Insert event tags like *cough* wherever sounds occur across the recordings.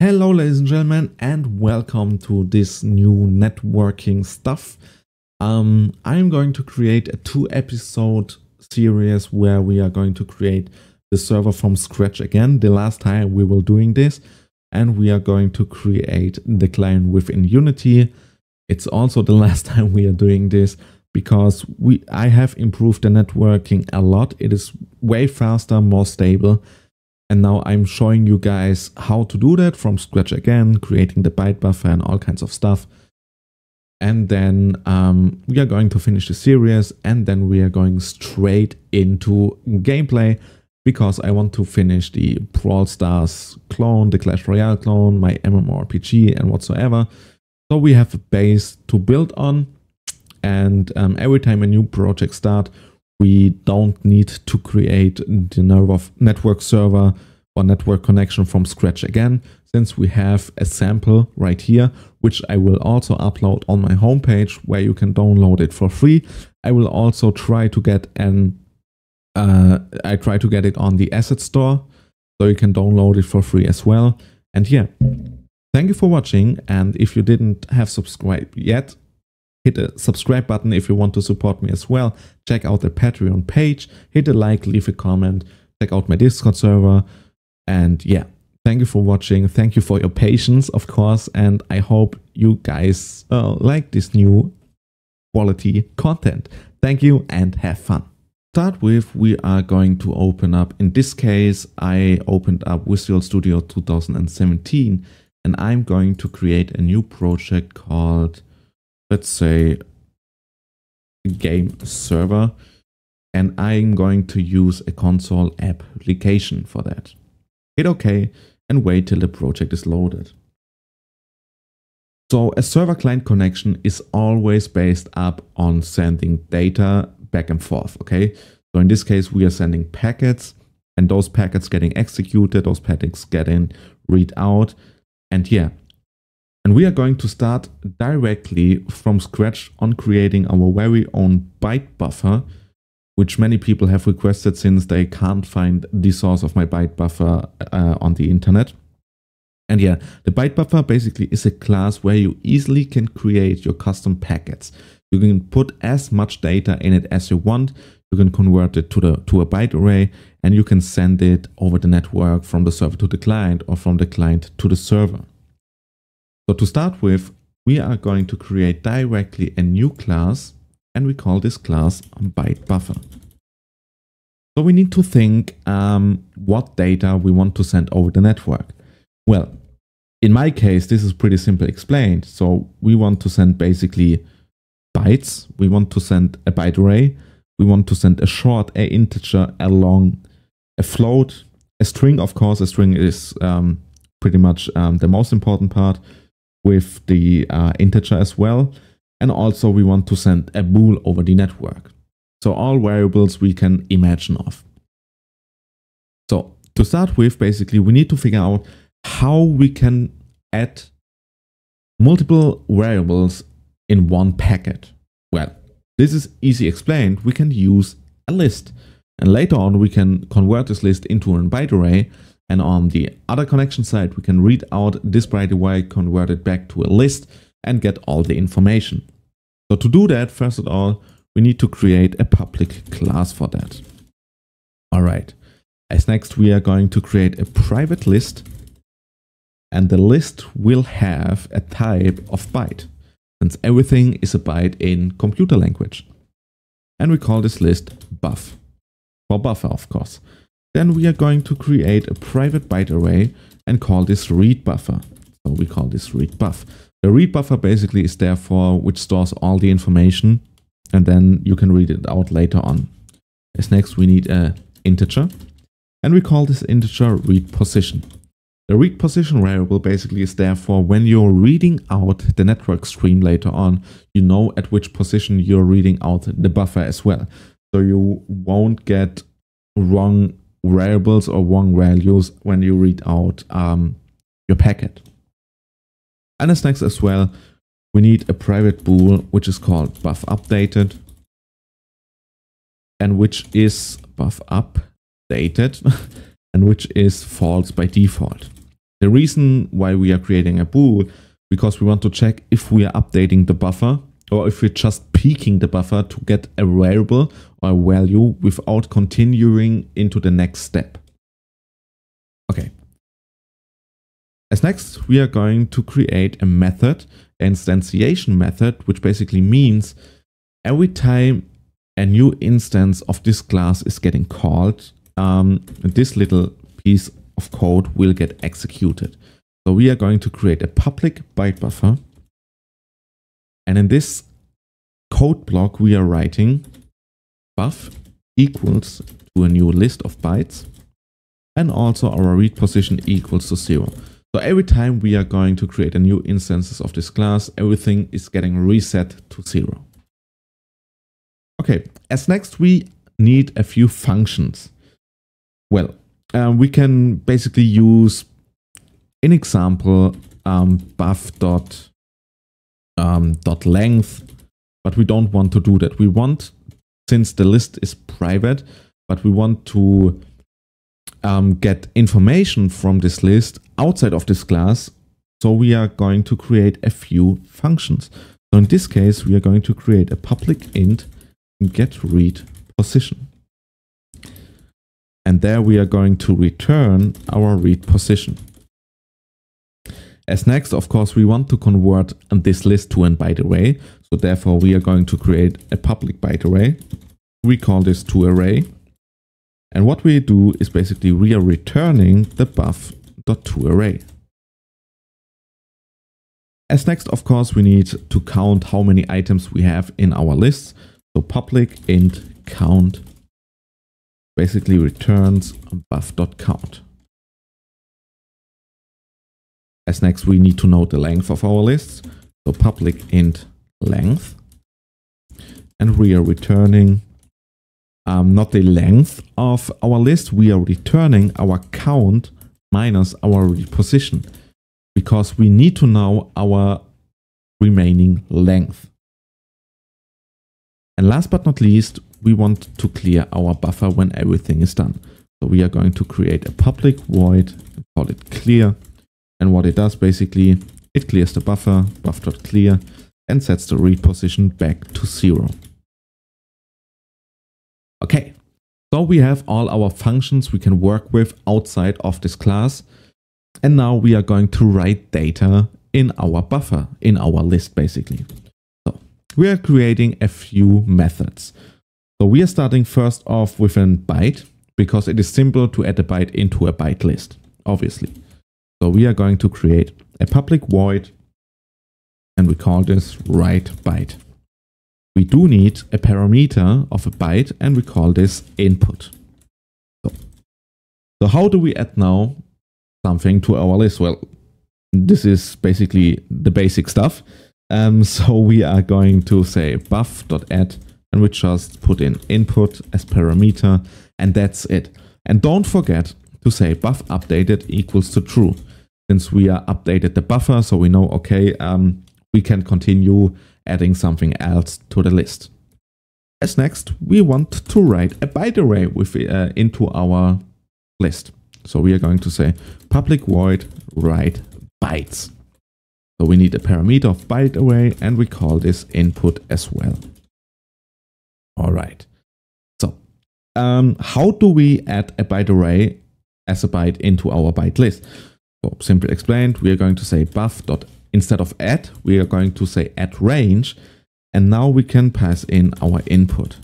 Hello ladies and gentlemen and welcome to this new networking stuff. Um, I'm going to create a two episode series where we are going to create the server from scratch again. The last time we were doing this and we are going to create the client within Unity. It's also the *laughs* last time we are doing this because we I have improved the networking a lot. It is way faster, more stable and now I'm showing you guys how to do that from scratch again, creating the byte buffer and all kinds of stuff. And then um, we are going to finish the series and then we are going straight into gameplay because I want to finish the Brawl Stars clone, the Clash Royale clone, my MMORPG and whatsoever. So we have a base to build on and um, every time a new project starts, we don't need to create the network server or network connection from scratch again, since we have a sample right here, which I will also upload on my homepage where you can download it for free. I will also try to get an, uh, I try to get it on the asset store, so you can download it for free as well. And yeah, thank you for watching. And if you didn't have subscribed yet, Hit the subscribe button if you want to support me as well. Check out the Patreon page. Hit a like, leave a comment. Check out my Discord server. And yeah, thank you for watching. Thank you for your patience, of course. And I hope you guys uh, like this new quality content. Thank you and have fun. Start with, we are going to open up, in this case, I opened up Visual Studio 2017 and I'm going to create a new project called let's say game server and I'm going to use a console application for that. Hit OK and wait till the project is loaded. So a server client connection is always based up on sending data back and forth, okay? So in this case, we are sending packets and those packets getting executed, those packets getting read out. And yeah, and we are going to start directly from scratch on creating our very own byte buffer, which many people have requested since they can't find the source of my byte buffer uh, on the internet. And yeah, the byte buffer basically is a class where you easily can create your custom packets. You can put as much data in it as you want. You can convert it to the to a byte array and you can send it over the network from the server to the client or from the client to the server. So to start with, we are going to create directly a new class and we call this class byte buffer. So we need to think um, what data we want to send over the network. Well, in my case, this is pretty simple explained. So we want to send basically bytes. We want to send a byte array. We want to send a short, a integer, a long, a float, a string. Of course, a string is um, pretty much um, the most important part with the uh, integer as well. And also we want to send a bool over the network. So all variables we can imagine of. So to start with, basically, we need to figure out how we can add multiple variables in one packet. Well, this is easy explained. We can use a list. And later on, we can convert this list into an byte array and on the other connection side, we can read out this bright away, convert it back to a list and get all the information. So to do that, first of all, we need to create a public class for that. All right. As next, we are going to create a private list and the list will have a type of byte since everything is a byte in computer language. And we call this list buff for buffer, of course. Then we are going to create a private byte array and call this read buffer. So we call this read buff. The read buffer basically is therefore which stores all the information and then you can read it out later on. As next we need a integer and we call this integer read position. The read position variable basically is therefore when you're reading out the network stream later on, you know at which position you're reading out the buffer as well. So you won't get wrong variables or wrong values when you read out um, your packet. And as next as well, we need a private bool, which is called buff updated and which is buff updated *laughs* and which is false by default. The reason why we are creating a bool because we want to check if we are updating the buffer or if we're just peaking the buffer to get a variable or a value without continuing into the next step. Okay. As next, we are going to create a method, an instantiation method, which basically means every time a new instance of this class is getting called, um, this little piece of code will get executed. So we are going to create a public byte buffer and in this code block, we are writing buff equals to a new list of bytes and also our read position equals to zero. So every time we are going to create a new instances of this class, everything is getting reset to zero. Okay, as next we need a few functions. Well, um, we can basically use, in example, um, buff dot um, dot length, but we don't want to do that. We want, since the list is private, but we want to um, get information from this list outside of this class. So we are going to create a few functions. So in this case, we are going to create a public int get read position. And there we are going to return our read position. As next, of course, we want to convert this list to an byte array. So therefore, we are going to create a public byte array. We call this to array. And what we do is basically we are returning the buff.toArray. As next, of course, we need to count how many items we have in our list. So public int count basically returns buff.count as next we need to know the length of our lists. So public int length. And we are returning um, not the length of our list, we are returning our count minus our reposition because we need to know our remaining length. And last but not least, we want to clear our buffer when everything is done. So we are going to create a public void, call it clear, and what it does basically, it clears the buffer, buff.clear, and sets the read position back to zero. Okay, so we have all our functions we can work with outside of this class. And now we are going to write data in our buffer, in our list basically. So we are creating a few methods. So we are starting first off with an byte because it is simple to add a byte into a byte list, obviously. So we are going to create a public void and we call this write byte. We do need a parameter of a byte and we call this input. So, so how do we add now something to our list? Well, this is basically the basic stuff. Um, *laughs* so we are going to say buff.add and we just put in input as parameter and that's it. And don't forget to say buff updated equals to true. Since we are updated the buffer, so we know, okay, um, we can continue adding something else to the list. As next, we want to write a byte array with, uh, into our list. So we are going to say public void write bytes. So we need a parameter of byte array and we call this input as well. All right. So um, how do we add a byte array as a byte into our byte list. So simply explained, we are going to say buff dot instead of add, we are going to say add range. And now we can pass in our input.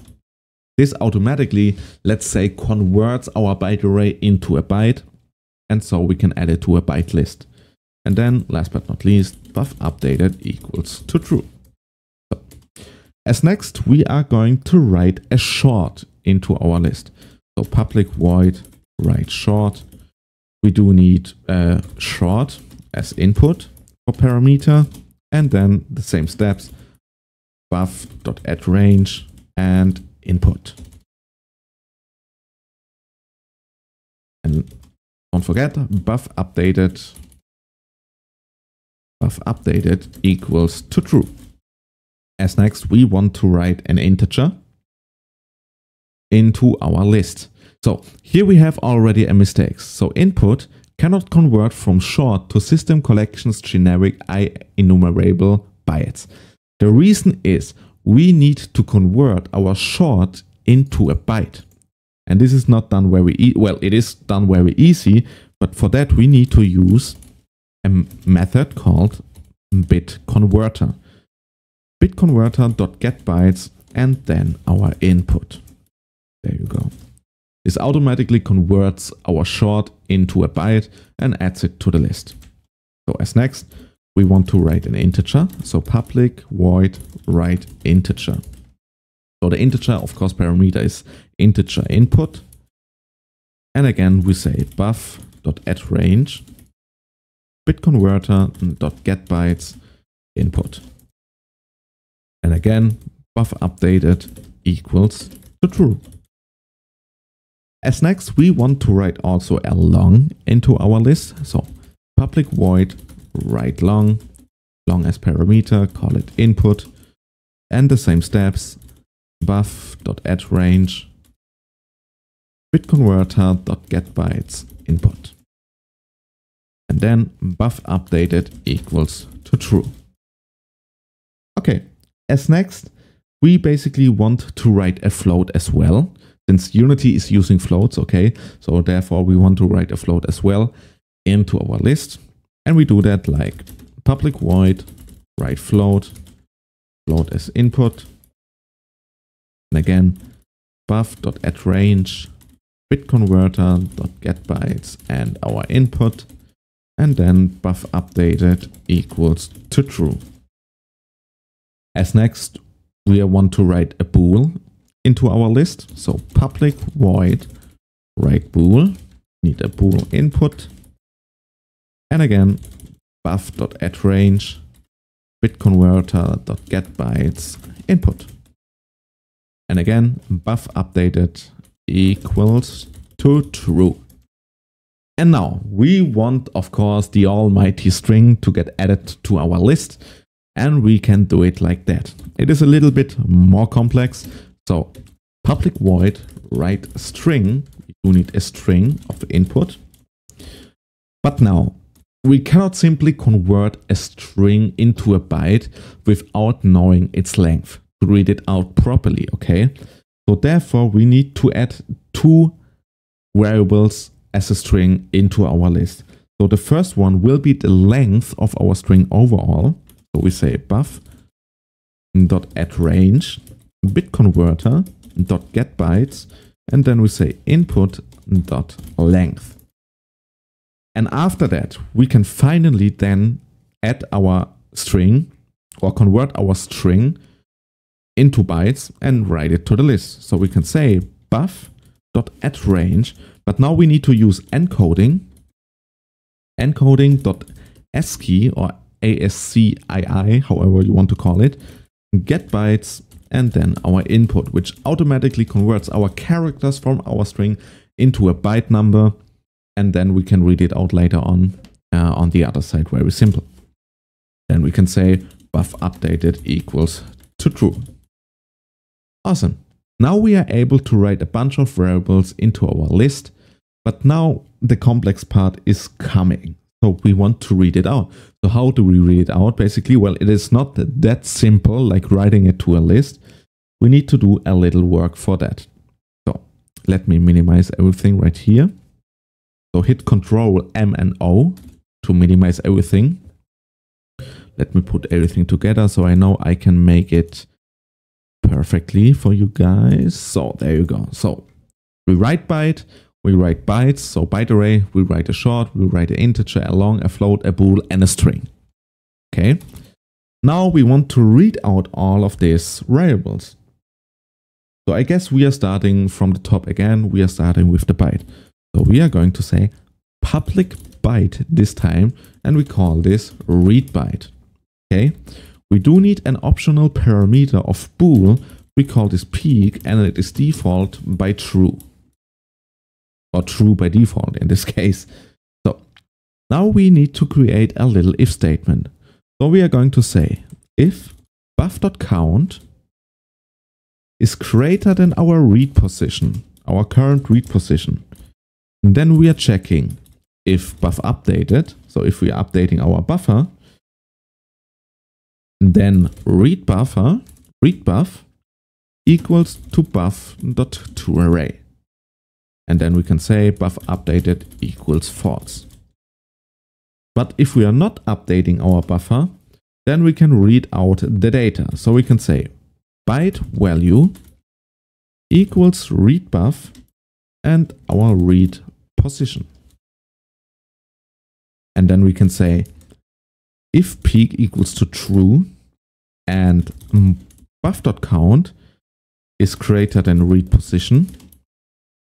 This automatically, let's say, converts our byte array into a byte. And so we can add it to a byte list. And then last but not least, buff updated equals to true. So, as next, we are going to write a short into our list. So public void Write short. We do need a uh, short as input for parameter and then the same steps buff.addRange and input. And don't forget buff updated buff updated equals to true. As next we want to write an integer into our list. So here we have already a mistake. So input cannot convert from short to system collections generic I enumerable bytes. The reason is we need to convert our short into a byte. And this is not done very e well, it is done very easy, but for that we need to use a method called bit converter. Bit bytes and then our input. There you go. This automatically converts our short into a byte and adds it to the list. So as next, we want to write an integer. So public void write integer. So the integer, of course, parameter is integer input. And again, we say buff.addRange, bitconverter.getBytes input. And again, buff updated equals to true. As next, we want to write also a long into our list. So public void write long, long as parameter, call it input, and the same steps, buff.add range, bitconverter.getbytes input. And then buff updated equals to true. Okay, as next, we basically want to write a float as well. Since Unity is using floats, okay, so therefore we want to write a float as well into our list. And we do that like public void write float, float as input. And again, buff.addRange, bitconverter.getBytes and our input. And then buff updated equals to true. As next, we want to write a bool into our list. So public void right bool, need a bool input. And again, buff.addRange, bitconverter.getBytes input. And again, buff updated equals to true. And now we want, of course, the almighty string to get added to our list. And we can do it like that. It is a little bit more complex, so public void write string, you need a string of input. But now we cannot simply convert a string into a byte without knowing its length to read it out properly, okay? So therefore we need to add two variables as a string into our list. So the first one will be the length of our string overall. So we say buff dot at range bitconverter dot get bytes, and then we say input dot length. And after that, we can finally then add our string or convert our string into bytes and write it to the list. So we can say buff dot add range, but now we need to use encoding, encoding dot ASCII or ASCII, however you want to call it, get bytes and then our input, which automatically converts our characters from our string into a byte number, and then we can read it out later on uh, on the other side, very simple. Then we can say buff updated equals to true. Awesome. Now we are able to write a bunch of variables into our list, but now the complex part is coming. So we want to read it out. So how do we read it out? Basically, well, it is not that simple like writing it to a list. We need to do a little work for that. So let me minimize everything right here. So hit Control M and O to minimize everything. Let me put everything together so I know I can make it perfectly for you guys. So there you go. So we by byte we write bytes, so byte array, we write a short, we write an integer, a long, a float, a bool, and a string. Okay. Now we want to read out all of these variables. So I guess we are starting from the top again. We are starting with the byte. So we are going to say public byte this time, and we call this read byte. Okay. We do need an optional parameter of bool. We call this peak, and it is default by true or true by default in this *laughs* case. So now we need to create a little if statement. So we are going to say if buff.count is greater than our read position, our current read position, and then we are checking if buff updated, so if we are updating our buffer, then read buffer, read buff equals to buff.toArray. And then we can say buff updated equals false. But if we are not updating our buffer, then we can read out the data. So we can say byte value equals read buff and our read position. And then we can say if peak equals to true and buff.count is greater than read position,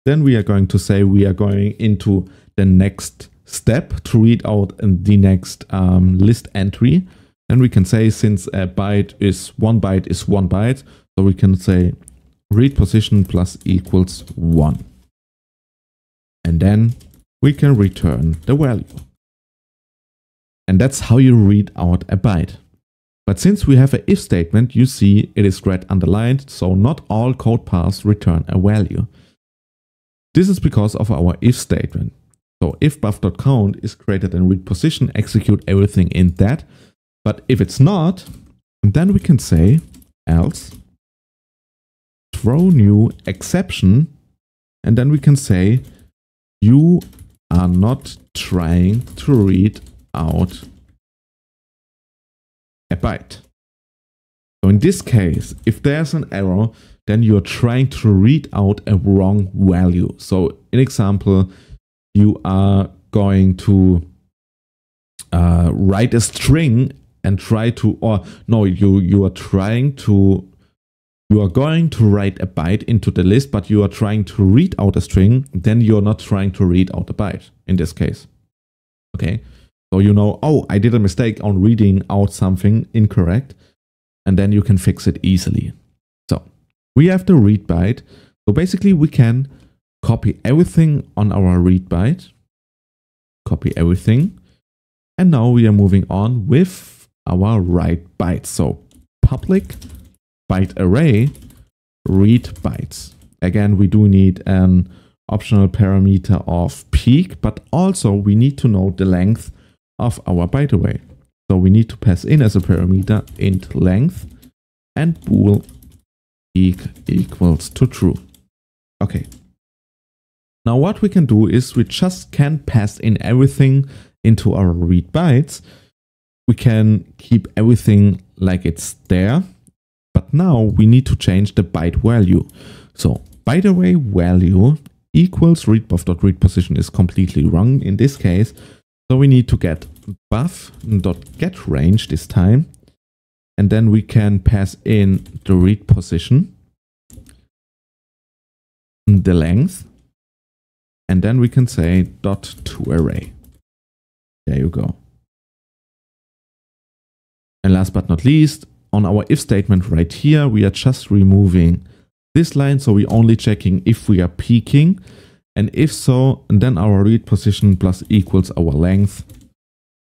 then we are going to say we are going into the next step to read out the next um, list entry. Then we can say since a byte is one byte is one byte, so we can say read position plus equals one. And then we can return the value. And that's how you read out a byte. But since we have a if statement, you see it is red underlined, so not all code paths return a value. This is because of our if statement. So if buff.count is greater than read position, execute everything in that. But if it's not, then we can say else throw new exception and then we can say you are not trying to read out a byte. So in this case, if there's an error, then you're trying to read out a wrong value. So in example, you are going to uh, write a string and try to, or no, you, you are trying to, you are going to write a byte into the list, but you are trying to read out a string, then you're not trying to read out a byte in this case. Okay. So you know, oh, I did a mistake on reading out something incorrect, and then you can fix it easily. We have the read byte. So basically we can copy everything on our read byte, copy everything. And now we are moving on with our write byte. So public byte array read bytes. Again, we do need an optional parameter of peak, but also we need to know the length of our byte array. So we need to pass in as a parameter int length and bool equals to true. Okay. Now what we can do is we just can pass in everything into our read bytes. We can keep everything like it's there, but now we need to change the byte value. So by the way, value equals read position is completely wrong in this case. So we need to get buff.getRange this time and then we can pass in the read position, the length, and then we can say dot to array. There you go. And last but not least, on our if statement right here, we are just removing this line. So we're only checking if we are peaking. And if so, and then our read position plus equals our length.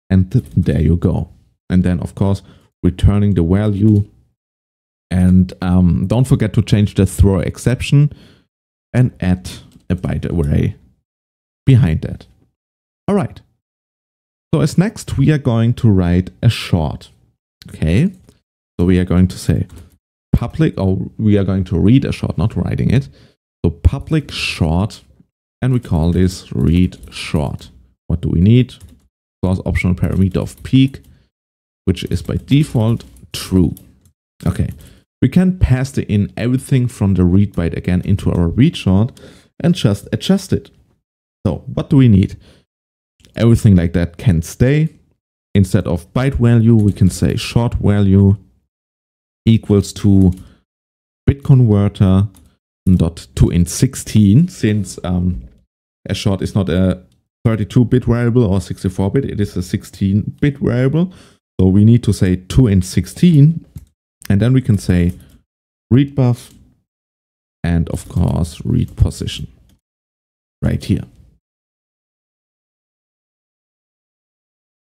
And th there you go. And then, of course, returning the value. And um, don't forget to change the throw exception and add a byte array behind that. All right. So as next, we are going to write a short. Okay. So we are going to say public, or we are going to read a short, not writing it. So public short, and we call this read short. What do we need? course, optional parameter of peak which is by default true. Okay, we can paste in everything from the read byte again into our read short and just adjust it. So what do we need? Everything like that can stay. Instead of byte value, we can say short value equals to bit converter dot two in 16 since um, a short is not a 32 bit variable or 64 bit, it is a 16 bit variable. So we need to say 2 and 16, and then we can say read buff, and of course read position right here.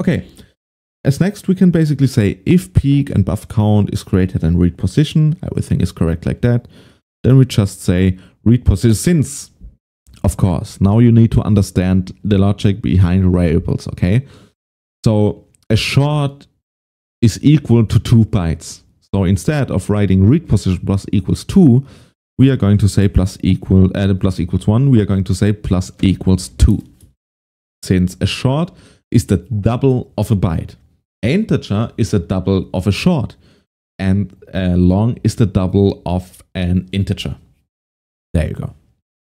Okay, as next we can basically say if peak and buff count is greater than read position, everything is correct like that, then we just say read position since, of course, now you need to understand the logic behind variables, okay? So a short is equal to 2 bytes. So instead of writing read position plus equals 2, we are going to say plus equal uh, plus equals 1, we are going to say plus equals 2. Since a short is the double of a byte, integer is the double of a short, and a uh, long is the double of an integer. There you go.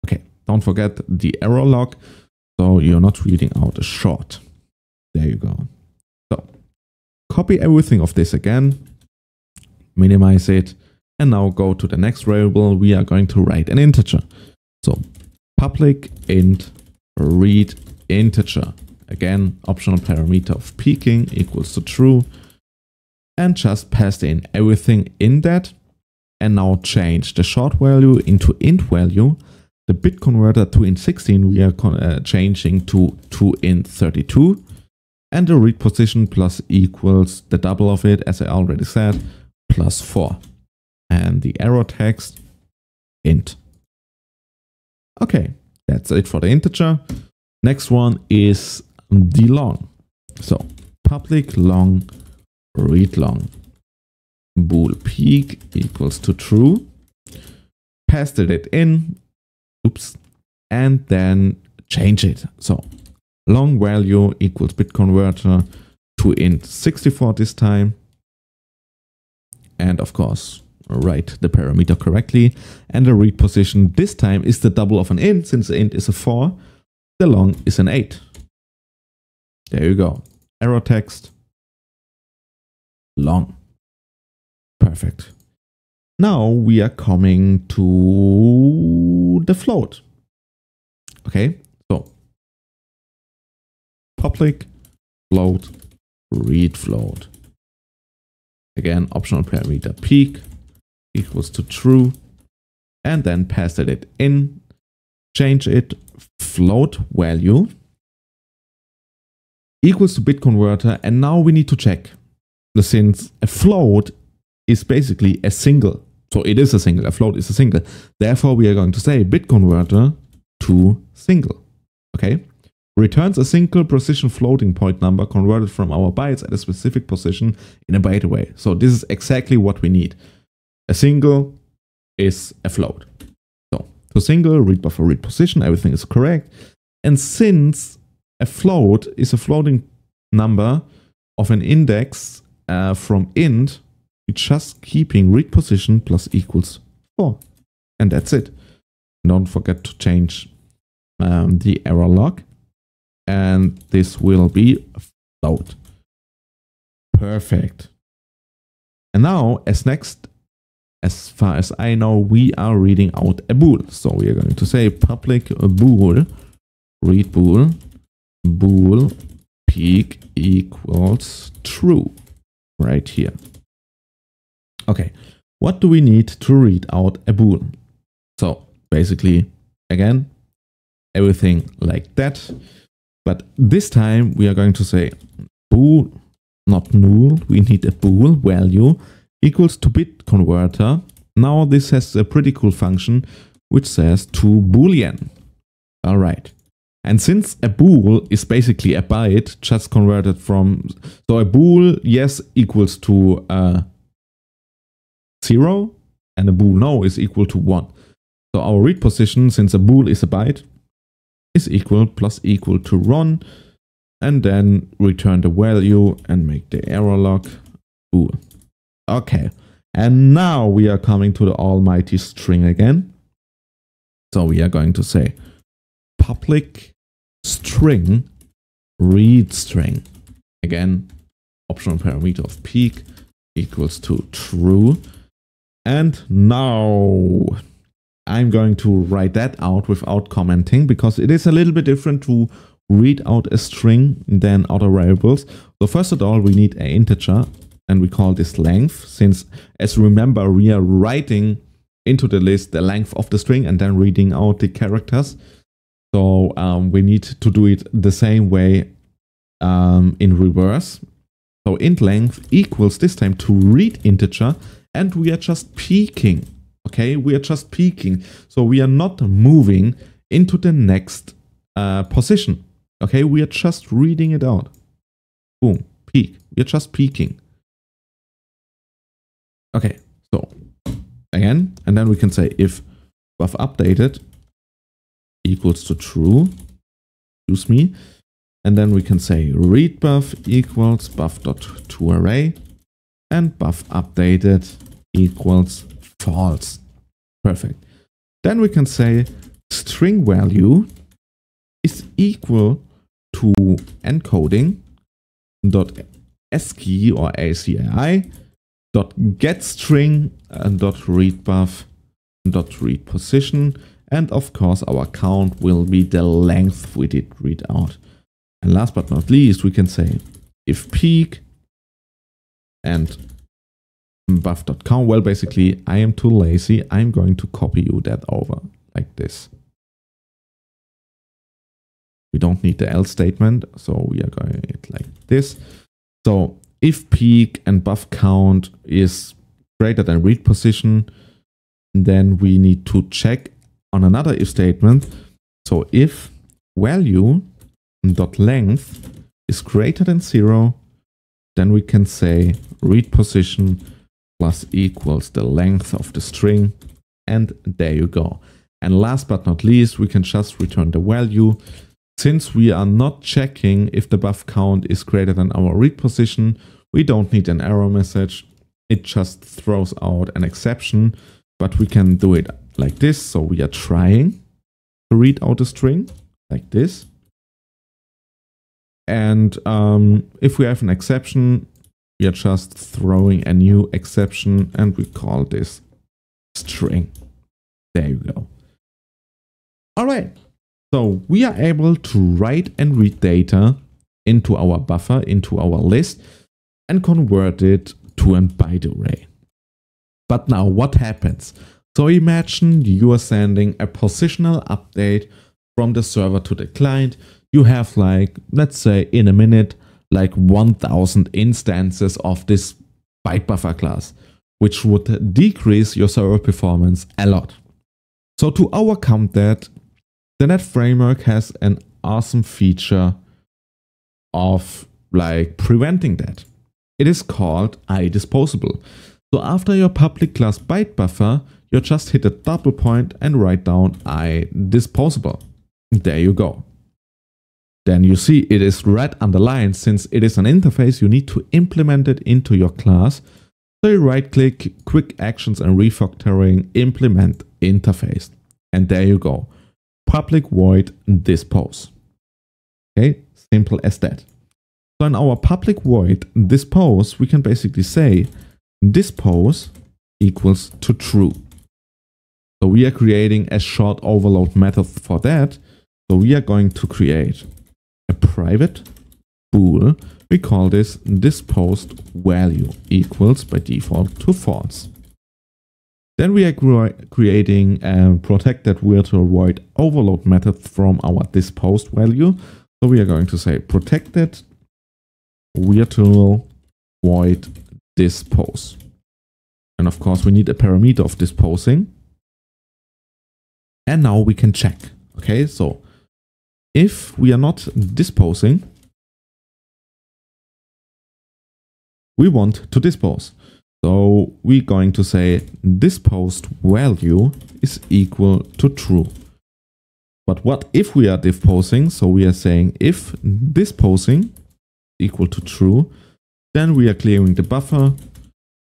Okay, don't forget the error log, so you're not reading out a short. There you go. Copy everything of this again, minimize it, and now go to the next variable we are going to write an integer. So public int read integer. Again, optional parameter of peaking equals to true. And just pass in everything in that. And now change the short value into int value. The bit converter to int 16 we are uh, changing to 2 int 32 and the read position plus equals the double of it, as I already said, plus 4. And the error text int. Okay, that's it for the integer. Next one is the long. So public long read long bool peak equals to true. Pasted it in. Oops. And then change it. So long value equals bit converter uh, to int 64 this time. And of course, write the parameter correctly. And the read position this time is the double of an int. Since the int is a 4, the long is an 8. There you go. Error text. Long. Perfect. Now we are coming to the float. Okay, public float read float. Again, optional parameter peak equals to true and then pass it in, change it float value equals to bit converter and now we need to check since a float is basically a single so it is a single a float is a single therefore we are going to say bit converter to single okay returns a single precision floating point number converted from our bytes at a specific position in a byte array. So this is exactly what we need. A single is a float. So to single, read buffer, read position, everything is correct. And since a float is a floating number of an index uh, from int, we're just keeping read position plus equals 4. And that's it. Don't forget to change um, the error log and this will be float. Perfect. And now, as next, as far as I know, we are reading out a bool. So we are going to say public bool, read bool, bool peak equals true right here. Okay, what do we need to read out a bool? So basically, again, everything like that. But this time we are going to say bool, not null, we need a bool value equals to bit converter. Now this has a pretty cool function which says to boolean. All right. And since a bool is basically a byte just converted from, so a bool yes equals to uh, zero and a bool no is equal to one. So our read position, since a bool is a byte, is equal plus equal to run and then return the value and make the error log Ooh. Okay. And now we are coming to the almighty string again. So we are going to say public string read string. Again, optional parameter of peak equals to true. And now I'm going to write that out without commenting because it is a little bit different to read out a string than other variables. So first of all, we need an integer and we call this length since as remember, we are writing into the list the length of the string and then reading out the characters. So um, we need to do it the same way um, in reverse. So int length equals this time to read integer and we are just peeking Okay, we are just peaking. So we are not moving into the next uh, position. Okay, we are just reading it out. Boom, peak. We are just peaking. Okay, so again, and then we can say if buff updated equals to true, excuse me, and then we can say read buff equals buff dot to array and buff updated equals false. Perfect. Then we can say string value is equal to encoding dot ASCII or ACII dot get string and uh, dot read buff dot read position and of course our count will be the length we did read out. And last but not least we can say if peak and buff.com? Well, basically, I am too lazy. I'm going to copy you that over like this. We don't need the else statement, so we are going it like this. So if peak and buff count is greater than read position, then we need to check on another if statement. So if value dot length is greater than zero, then we can say read position plus equals the length of the string. And there you go. And last but not least, we can just return the value. Since we are not checking if the buff count is greater than our read position, we don't need an error message. It just throws out an exception, but we can do it like this. So we are trying to read out a string like this. And um, if we have an exception, we are just throwing a new exception and we call this string. There you go. All right. So we are able to write and read data into our buffer, into our list and convert it to a byte array. But now what happens? So imagine you are sending a positional update from the server to the client. You have like, let's say in a minute, like 1000 instances of this byte buffer class, which would decrease your server performance a lot. So to overcome that, the net framework has an awesome feature of like preventing that. It is called iDisposable. So after your public class byte buffer, you just hit a double point and write down iDisposable. There you go. Then you see it is red underlined since it is an interface you need to implement it into your class. So you right click quick actions and refactoring implement interface. And there you go. Public void dispose. Okay, simple as that. So in our public void dispose, we can basically say dispose equals to true. So we are creating a short overload method for that. So we are going to create a private bool, we call this disposed value equals by default to false. Then we are creating a protected virtual void overload method from our disposed value. So we are going to say protected virtual void dispose. And of course we need a parameter of disposing. And now we can check. Okay, so if we are not disposing, we want to dispose. So we're going to say disposed value is equal to true. But what if we are disposing? So we are saying if disposing equal to true, then we are clearing the buffer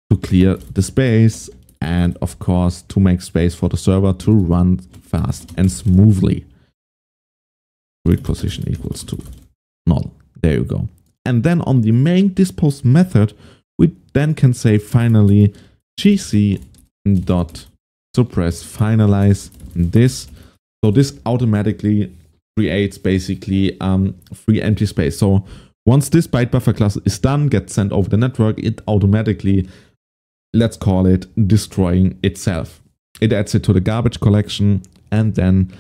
to clear the space and of course to make space for the server to run fast and smoothly grid position equals to null. There you go. And then on the main dispose method, we then can say finally gc dot suppress finalize this. So this automatically creates basically um, free empty space. So once this byte buffer class is done, gets sent over the network, it automatically, let's call it destroying itself. It adds it to the garbage collection and then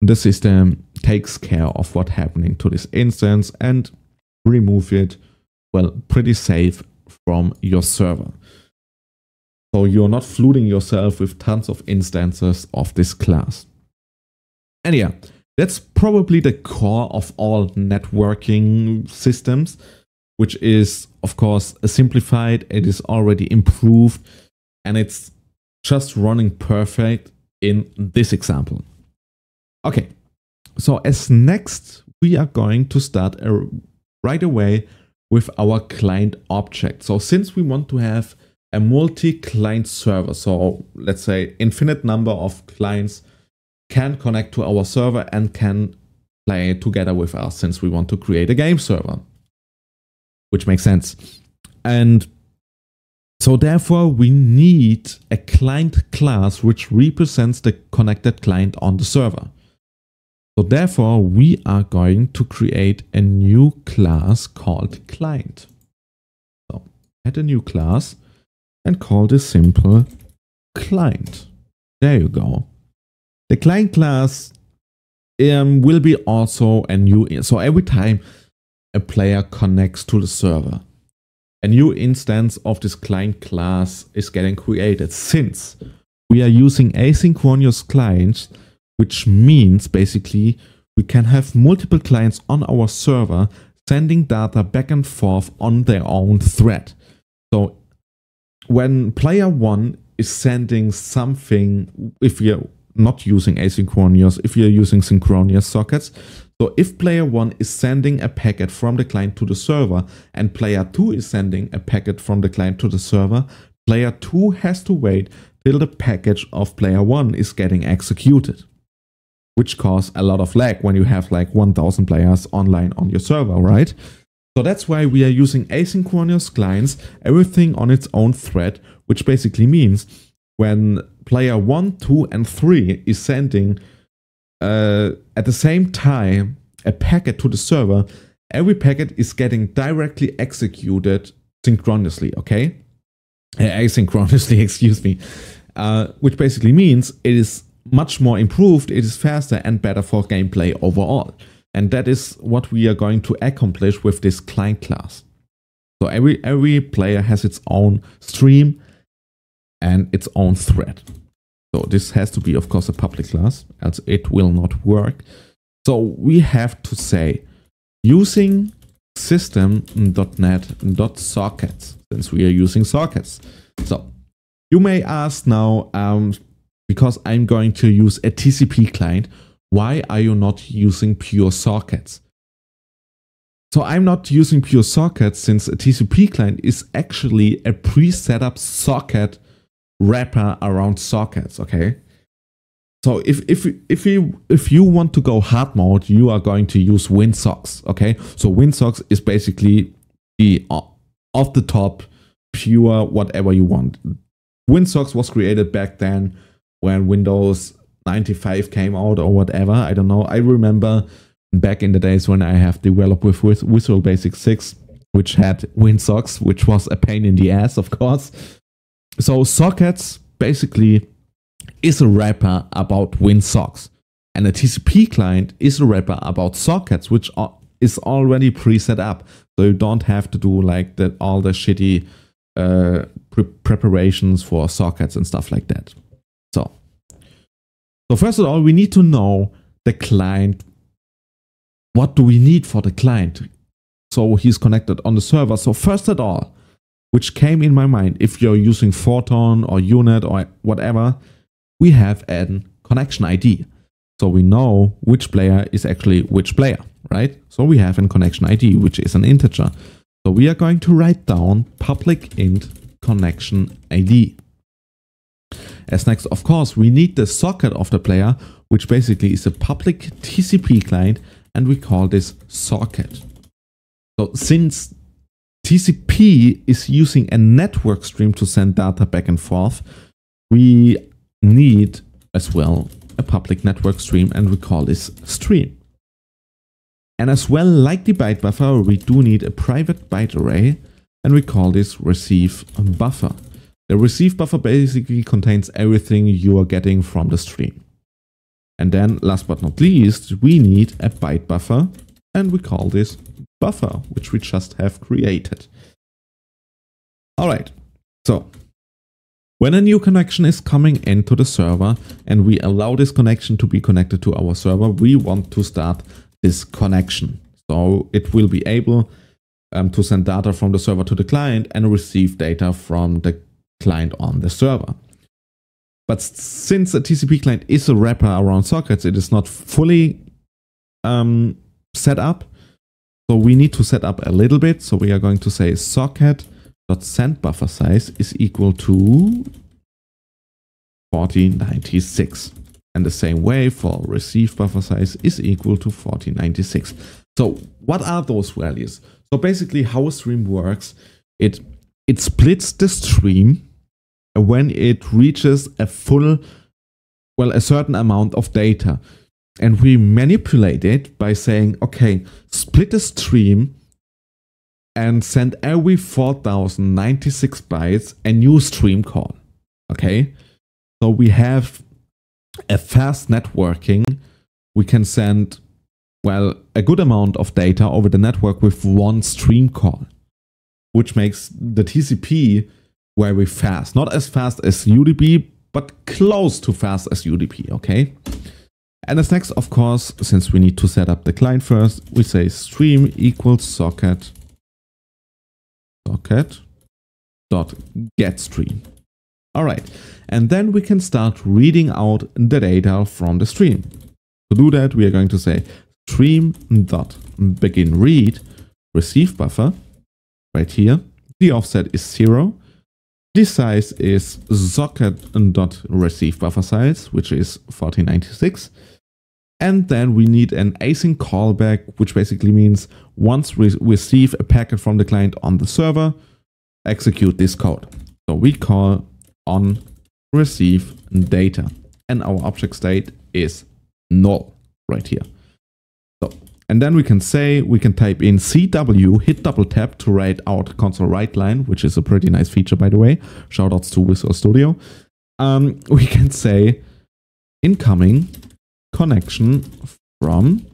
the system takes care of what happening to this instance and remove it, well, pretty safe from your server. So you're not flooding yourself with tons of instances of this class. And yeah, that's probably the core of all networking systems, which is, of course, simplified. It is already improved and it's just running perfect in this example. Okay, so as next, we are going to start a, right away with our client object. So since we want to have a multi-client server, so let's say infinite number of clients can connect to our server and can play together with us since we want to create a game server, which makes sense. And so therefore we need a client class which represents the connected client on the server. So therefore, we are going to create a new class called client. So add a new class and call this simple client. There you go. The client class um, will be also a new, so every time a player connects to the server, a new instance of this client class is getting created since we are using asynchronous clients which means basically we can have multiple clients on our server sending data back and forth on their own thread. So when player one is sending something, if you're not using asynchronous, if you're using synchronous sockets, so if player one is sending a packet from the client to the server and player two is sending a packet from the client to the server, player two has to wait till the package of player one is getting executed which cause a lot of lag when you have like 1000 players online on your server, right? So that's why we are using asynchronous clients, everything on its own thread, which basically means when player 1, 2 and 3 is sending uh, at the same time a packet to the server, every packet is getting directly executed synchronously, okay? Eh, asynchronously, *laughs* excuse me. Uh, which basically means it is much more improved, it is faster and better for gameplay overall. And that is what we are going to accomplish with this client class. So every, every player has its own stream and its own thread. So this has to be, of course, a public class, else it will not work. So we have to say using system.net.sockets, since we are using sockets. So you may ask now, um, because I'm going to use a TCP client, why are you not using pure sockets? So I'm not using pure sockets since a TCP client is actually a pre up socket wrapper around sockets, okay? So if if if you if you want to go hard mode, you are going to use WinSocks, okay? So WinSocks is basically the uh, off the top pure whatever you want. WinSocks was created back then when Windows 95 came out or whatever. I don't know. I remember back in the days when I have developed with Visual Basic 6, which had WinSocks, which was a pain in the ass, of course. So sockets basically is a wrapper about WinSocks. And a TCP client is a wrapper about sockets, which is already pre-set up. So you don't have to do like the, all the shitty uh, pre preparations for sockets and stuff like that. So, so first of all, we need to know the client. What do we need for the client? So he's connected on the server. So first of all, which came in my mind, if you're using Photon or Unit or whatever, we have an connection ID. So we know which player is actually which player, right? So we have an connection ID, which is an integer. So we are going to write down public int connection ID. As next, of course, we need the socket of the player, which basically is a public TCP client, and we call this socket. So since TCP is using a network stream to send data back and forth, we need as well a public network stream and we call this stream. And as well, like the byte buffer, we do need a private byte array and we call this receive buffer. The receive buffer basically contains everything you are getting from the stream. And then last but not least, we need a byte buffer and we call this buffer, which we just have created. All right, so when a new connection is coming into the server and we allow this connection to be connected to our server, we want to start this connection. So it will be able um, to send data from the server to the client and receive data from the client on the server. But since a TCP client is a wrapper around sockets, it is not fully um, set up. So we need to set up a little bit. So we are going to say socket dot send buffer size is equal to 4096. And the same way for receive buffer size is equal to 4096. So what are those values? So basically how a stream works, it, it splits the stream when it reaches a full, well, a certain amount of data. And we manipulate it by saying, okay, split a stream and send every 4096 bytes a new stream call. Okay. So we have a fast networking. We can send, well, a good amount of data over the network with one stream call, which makes the TCP very fast. Not as fast as UDP, but close to fast as UDP, okay? And as next, of course, since we need to set up the client first, we say stream equals socket socket dot get stream. All right, and then we can start reading out the data from the stream. To do that, we are going to say stream dot begin read receive buffer right here. The offset is zero this size is socket.receive buffer size, which is 1496. And then we need an async callback, which basically means once we receive a packet from the client on the server, execute this code. So we call on receive data and our object state is null right here. And then we can say, we can type in CW, hit double tap to write out console write line, which is a pretty nice feature, by the way. Shoutouts to Whistle Studio. Um, *laughs* we can say incoming connection from.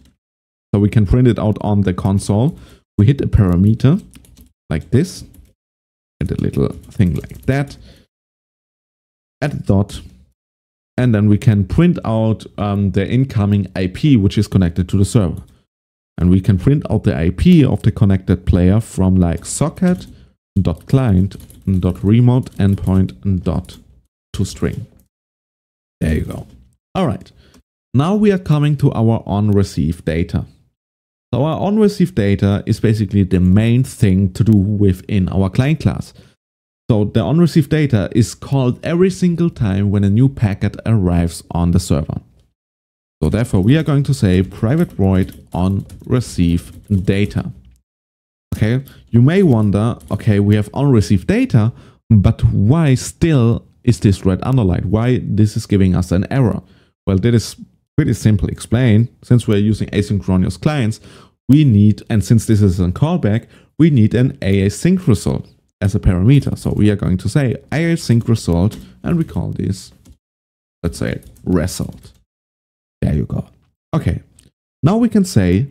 So we can print it out on the console. We hit a parameter like this. And a little thing like that. Add a dot and then we can print out um, the incoming IP which is connected to the server. And we can print out the IP of the connected player from like socket dot client dot remote endpoint dot to string. There you go. All right. Now we are coming to our on receive data. So our on receive data is basically the main thing to do within our client class. So the on receive data is called every single time when a new packet arrives on the server. So therefore we are going to say private void on receive data. Okay, you may wonder, okay, we have on receive data, but why still is this red underlined? Why this is giving us an error? Well, that is pretty simply explained. Since we're using asynchronous clients, we need, and since this is a callback, we need an async result as a parameter. So we are going to say async result and we call this, let's say result. There you go. Okay, now we can say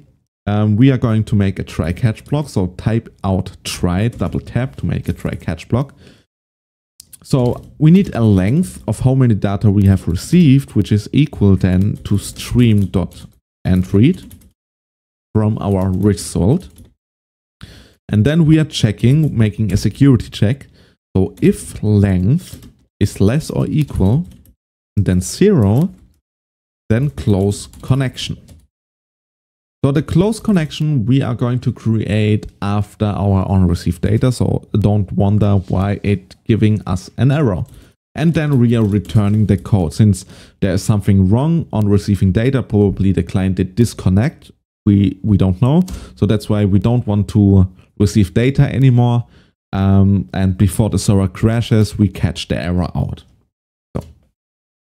um, we are going to make a try catch block. So type out try, double tap to make a try catch block. So we need a length of how many data we have received, which is equal then to stream dot and read from our result. And then we are checking, making a security check. So if length is less or equal than zero, then close connection. So the close connection we are going to create after our on receive data, so don't wonder why it giving us an error. And then we are returning the code. Since there is something wrong on receiving data, probably the client did disconnect. We, we don't know. So that's why we don't want to receive data anymore. Um, and before the server crashes, we catch the error out. So,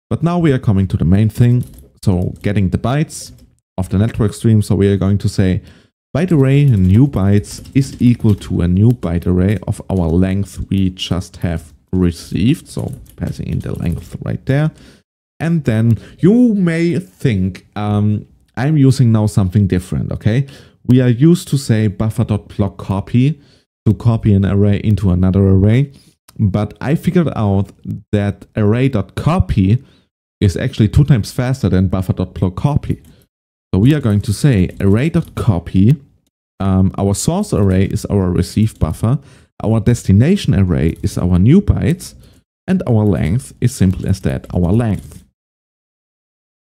but now we are coming to the main thing. So getting the bytes of the network stream. So we are going to say byte array new bytes is equal to a new byte array of our length we just have received. So passing in the length right there. And then you may think um, I'm using now something different, okay? We are used to say buffer.block copy to copy an array into another array. But I figured out that array.copy is actually two times faster than Copy, So we are going to say array.copy, um, our source array is our receive buffer, our destination array is our new bytes, and our length is simple as that, our length.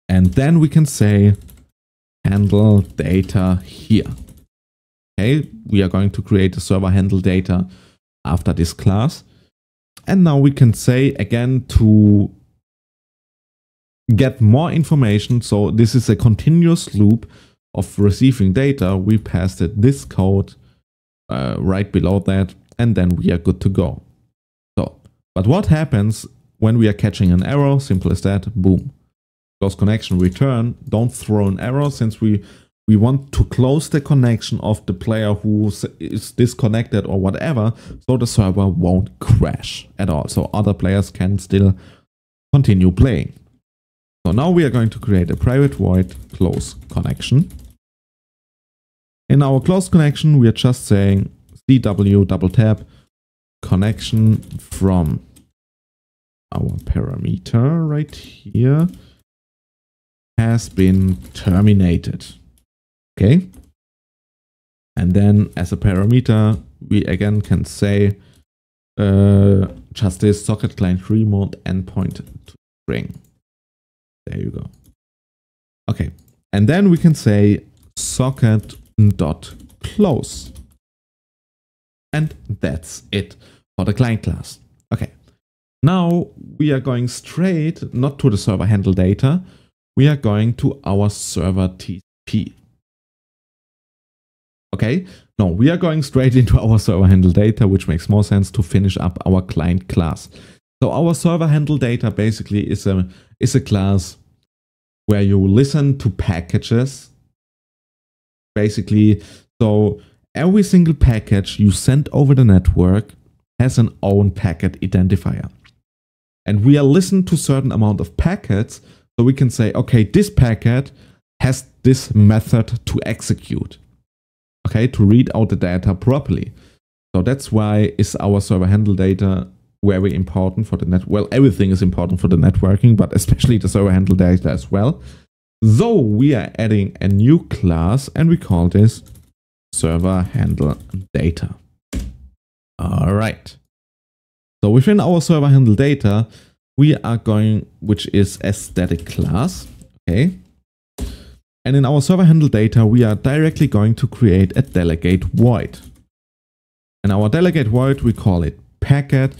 And then we can say handle data here. Okay, we are going to create a server handle data after this class. And now we can say again to get more information. So this is a continuous loop of receiving data. We passed it this code uh, right below that, and then we are good to go. So, but what happens when we are catching an error? Simple as that, boom. Close connection, return. Don't throw an error since we we want to close the connection of the player who is disconnected or whatever, so the server won't crash at all. So other players can still continue playing. So now we are going to create a private void close connection. In our close connection, we are just saying CW double tap connection from our parameter right here has been terminated. Okay. And then as a parameter, we again can say uh, just this socket client remote endpoint to string. There you go. Okay, and then we can say socket dot close, And that's it for the client class. Okay, now we are going straight, not to the server handle data, we are going to our server TP. Okay, no, we are going straight into our server handle data, which makes more sense to finish up our client class. So our server handle data basically is a is a class where you listen to packages. Basically, so every single package you send over the network has an own packet identifier. And we are listened to certain amount of packets, so we can say, okay, this packet has this method to execute, okay, to read out the data properly. So that's why is our server handle data very important for the net. Well, everything is important for the networking, but especially the server handle data as well. So we are adding a new class and we call this server handle data. All right. So within our server handle data, we are going, which is a static class. Okay. And in our server handle data, we are directly going to create a delegate void. And our delegate void, we call it packet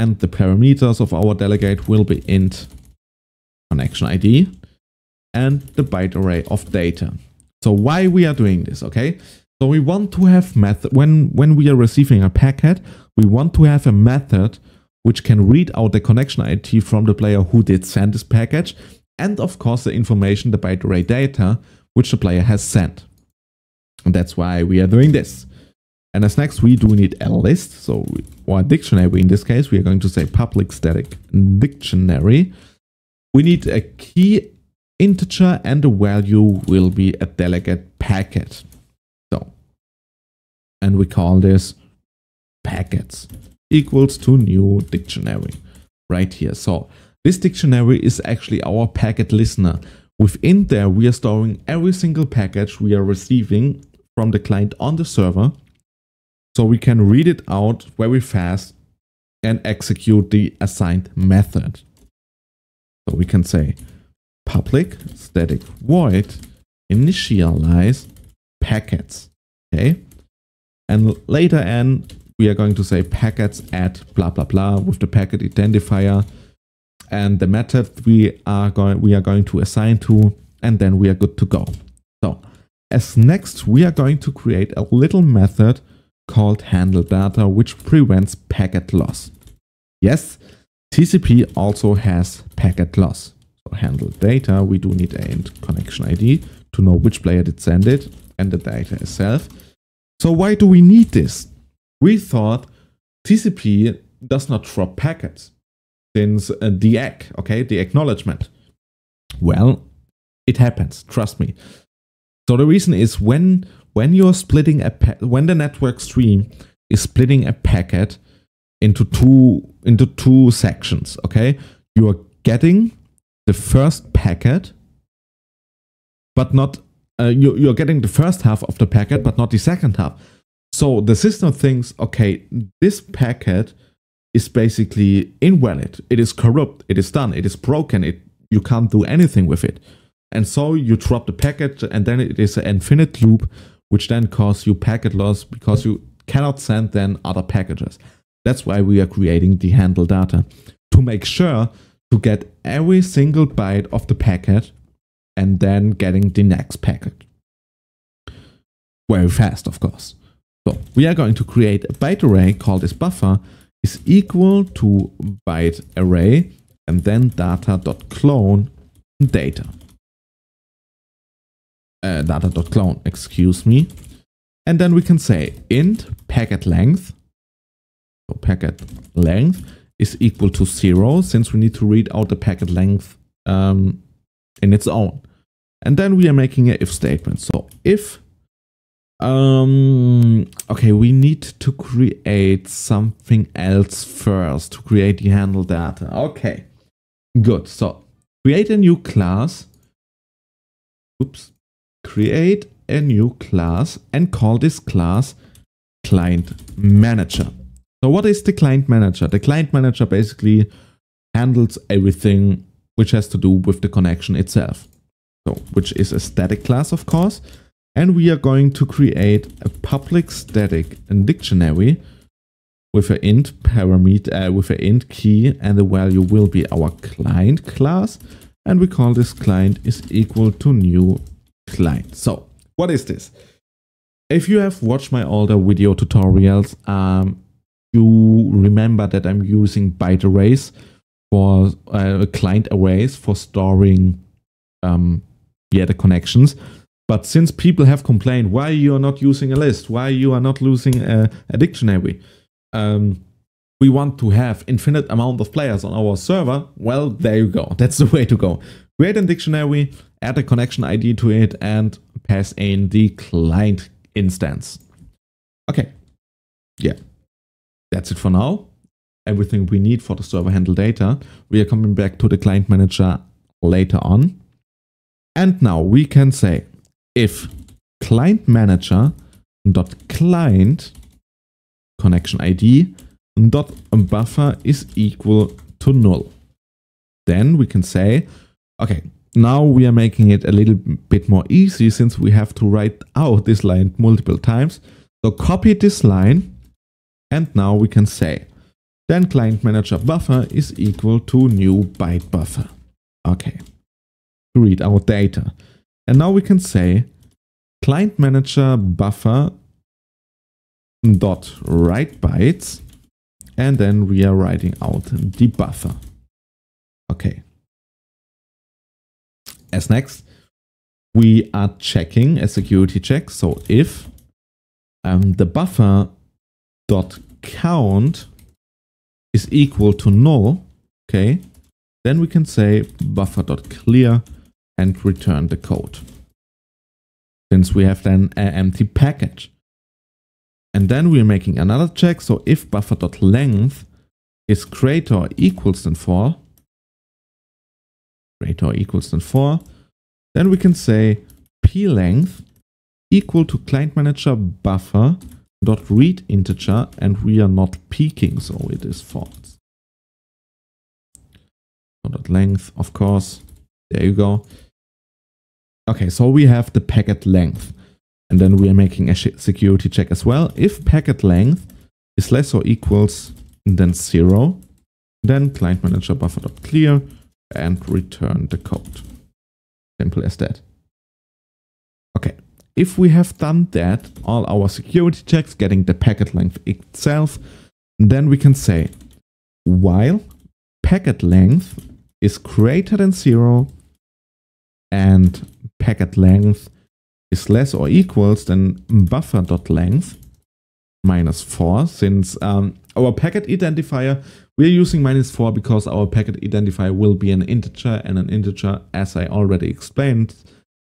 and the parameters of our delegate will be int connection ID and the byte array of data. So why we are doing this, okay? So we want to have method when when we are receiving a packet, we want to have a method which can read out the connection ID from the player who did send this package and of course the information, the byte array data, which the player has sent. And that's why we are doing this. And as next we do need a list, so or a dictionary in this case, we are going to say public static dictionary. We need a key integer and the value will be a delegate packet. So, and we call this packets equals to new dictionary right here. So this dictionary is actually our packet listener. Within there, we are storing every single package we are receiving from the client on the server so we can read it out very fast and execute the assigned method. So we can say public static void initialize packets. Okay. And later on, we are going to say packets at blah, blah, blah with the packet identifier and the method we are going, we are going to assign to, and then we are good to go. So as next, we are going to create a little method called handle data, which prevents packet loss. Yes, TCP also has packet loss. So handle data, we do need a connection ID to know which player did send it and the data itself. So why do we need this? We thought TCP does not drop packets since uh, the ACK, okay, the acknowledgement. Well, it happens, trust me. So the reason is when when you're splitting a pa- when the network stream is splitting a packet into two into two sections, okay? You are getting the first packet, but not uh, you, you're getting the first half of the packet, but not the second half. So the system thinks, okay, this packet is basically invalid. It is corrupt. It is done. It is broken. It you can't do anything with it. And so you drop the packet, and then it is an infinite loop which then cause you packet loss because you cannot send then other packages. That's why we are creating the handle data to make sure to get every single byte of the packet and then getting the next packet. Very fast, of course. So we are going to create a byte array called this buffer is equal to byte array and then data.clone data uh, data.clone, excuse me. And then we can say int packet length, so packet length is equal to zero since we need to read out the packet length um, in its own. And then we are making a if statement. So if, um, okay, we need to create something else first to create the handle data. Okay, good. So create a new class. Oops, create a new class and call this class client manager. So what is the client manager? The client manager basically handles everything which has to do with the connection itself. So, which is a static class, of course. And we are going to create a public static dictionary with an int parameter, uh, with an int key and the value will be our client class. And we call this client is equal to new client. So what is this? If you have watched my older video tutorials, um, you remember that I'm using byte arrays for uh, client arrays for storing um, yeah, the connections. But since people have complained why you are not using a list, why you are not using a, a dictionary, um, we want to have infinite amount of players on our server, well, there you go. That's the way to go. Create a dictionary, add a connection ID to it and pass in the client instance. Okay, yeah, that's it for now. Everything we need for the server handle data. We are coming back to the client manager later on. And now we can say if client manager dot client connection ID dot buffer is equal to null. Then we can say, okay, now we are making it a little bit more easy since we have to write out this line multiple times. So copy this line and now we can say then client manager buffer is equal to new byte buffer. Okay, to read our data. And now we can say client manager buffer dot write bytes and then we are writing out the buffer. Okay, as next, we are checking a security check. So if um, the buffer dot count is equal to null, okay, then we can say buffer dot clear and return the code. Since we have then an empty package. And then we're making another check. So if buffer dot length is greater or equals than 4, greater or equals than 4. Then we can say p length equal to client manager buffer dot read integer and we are not peeking so it is false. So dot length of course there you go. Okay so we have the packet length and then we are making a security check as well. If packet length is less or equals than zero then client manager buffer dot clear and return the code. Simple as that. Okay, if we have done that, all our security checks, getting the packet length itself, then we can say while packet length is greater than zero and packet length is less or equals than buffer dot length minus 4 since um, our packet identifier we are using minus 4 because our packet identifier will be an integer and an integer, as I already explained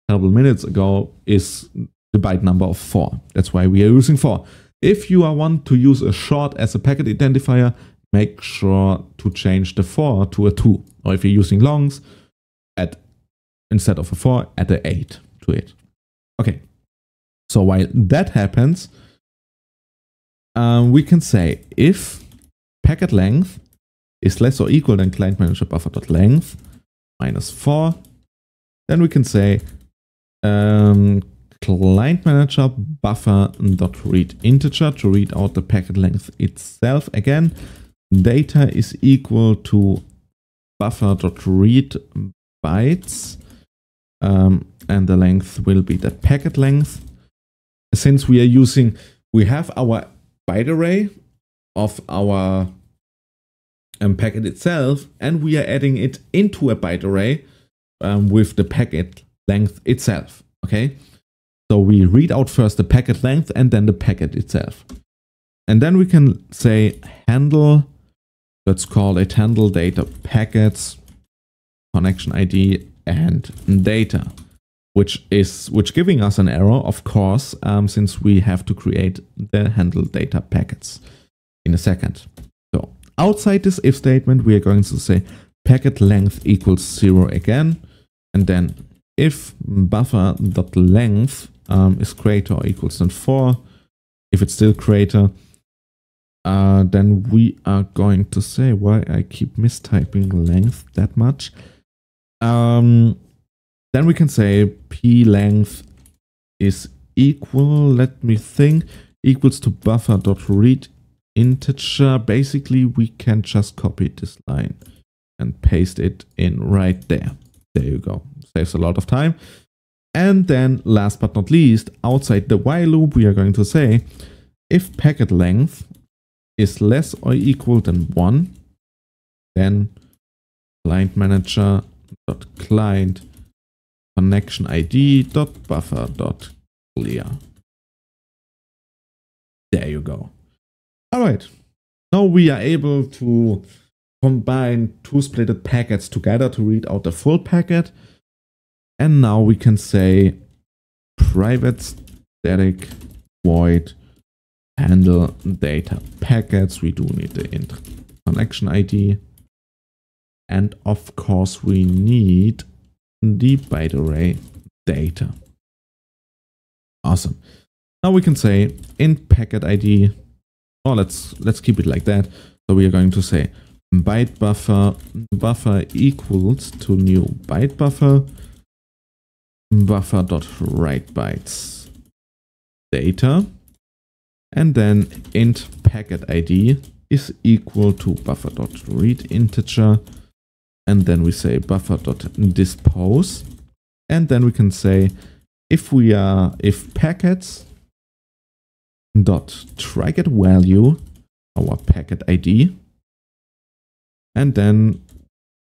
several minutes ago, is the byte number of 4. That's why we are using 4. If you are want to use a short as a packet identifier, make sure to change the 4 to a 2. Or if you're using longs, add instead of a 4, add an 8 to it. Okay, so while that happens, um, we can say if packet length is less or equal than client manager buffer.length minus 4, then we can say um, client manager buffer dot read integer to read out the packet length itself. Again, data is equal to buffer dot read bytes, um, and the length will be the packet length. Since we are using, we have our byte array of our um, packet itself, and we are adding it into a byte array um, with the packet length itself. Okay, so we read out first the packet length and then the packet itself. And then we can say handle, let's call it handle data packets, connection ID and data, which is which giving us an error, of course, um, since we have to create the handle data packets in a second. Outside this if statement, we are going to say packet length equals zero again, and then if buffer.length um, is greater or equals than four, if it's still greater, uh, then we are going to say why I keep mistyping length that much. Um, then we can say p length is equal, let me think, equals to buffer dot read integer, basically we can just copy this line and paste it in right there. There you go. Saves a lot of time. And then last but not least, outside the while loop, we are going to say if packet length is less or equal than one, then client manager dot client connection ID dot buffer dot clear. There you go. All right. Now we are able to combine two splitted packets together to read out the full packet. And now we can say private static void handle data packets. We do need the connection ID. And of course we need the byte array data. Awesome. Now we can say int packet ID or oh, let's let's keep it like that. So we are going to say byte buffer buffer equals to new byte buffer buffer dot write bytes data and then int packet id is equal to buffer dot read integer and then we say buffer dot dispose and then we can say if we are if packets dot tracket value, our packet ID, and then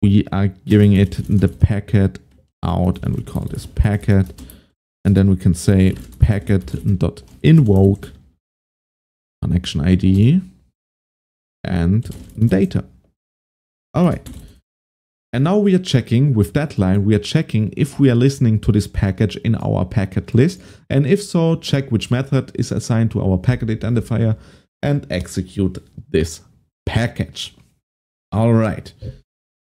we are giving it the packet out and we call this packet and then we can say packet dot invoke connection ID and data. All right. And now we are checking with that line, we are checking if we are listening to this package in our packet list. And if so, check which method is assigned to our packet identifier and execute this package. All right.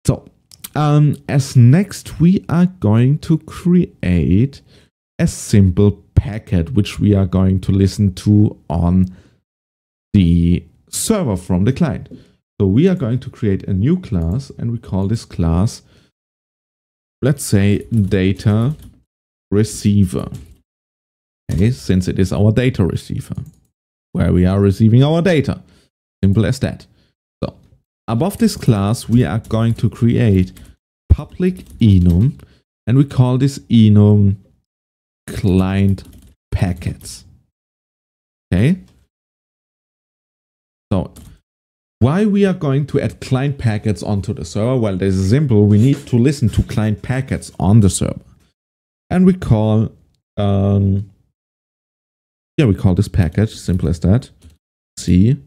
So um, as next, we are going to create a simple packet, which we are going to listen to on the server from the client. So we are going to create a new class and we call this class, let's say data receiver. Okay, since it is our data receiver where we are receiving our data. Simple as that. So above this class, we are going to create public enum and we call this enum client packets. Okay. So why we are going to add client packets onto the server? Well, this is simple. We need to listen to client packets on the server. And we call, um, yeah, we call this package, simple as that, c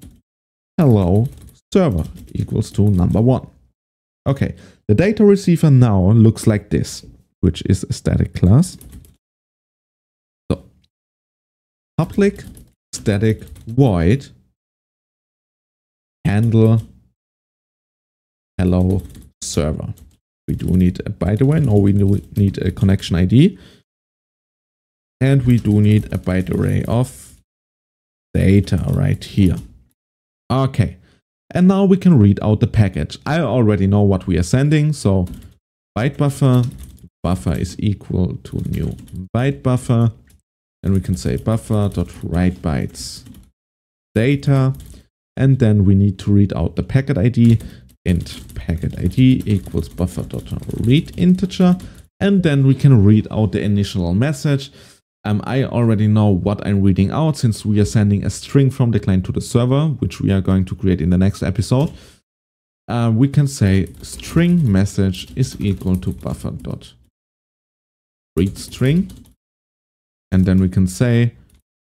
hello server equals to number one. Okay, the data receiver now looks like this, which is a static class. So, public static void handle hello server. We do need, a, uh, by the way, no, we do need a connection ID. And we do need a byte array of data right here. Okay. And now we can read out the package. I already know what we are sending. So byte buffer, buffer is equal to new byte buffer. And we can say buffer dot bytes data. And then we need to read out the packet ID int packet ID equals buffer dot read integer. And then we can read out the initial message. Um, I already know what I'm reading out since we are sending a string from the client to the server, which we are going to create in the next episode. Uh, we can say string message is equal to buffer dot read string. And then we can say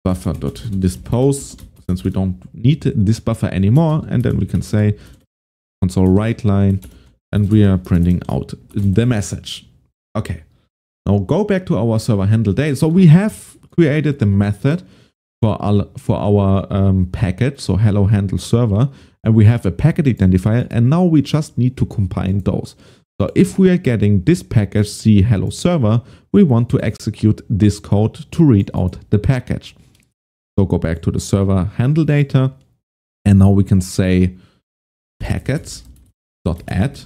buffer dot dispose we don't need this buffer anymore. And then we can say console write line and we are printing out the message. Okay. Now go back to our server handle data. So we have created the method for our, for our um, packet, so hello handle server, and we have a packet identifier, and now we just need to combine those. So if we are getting this package see hello server, we want to execute this code to read out the package. So go back to the server handle data. And now we can say packets dot add.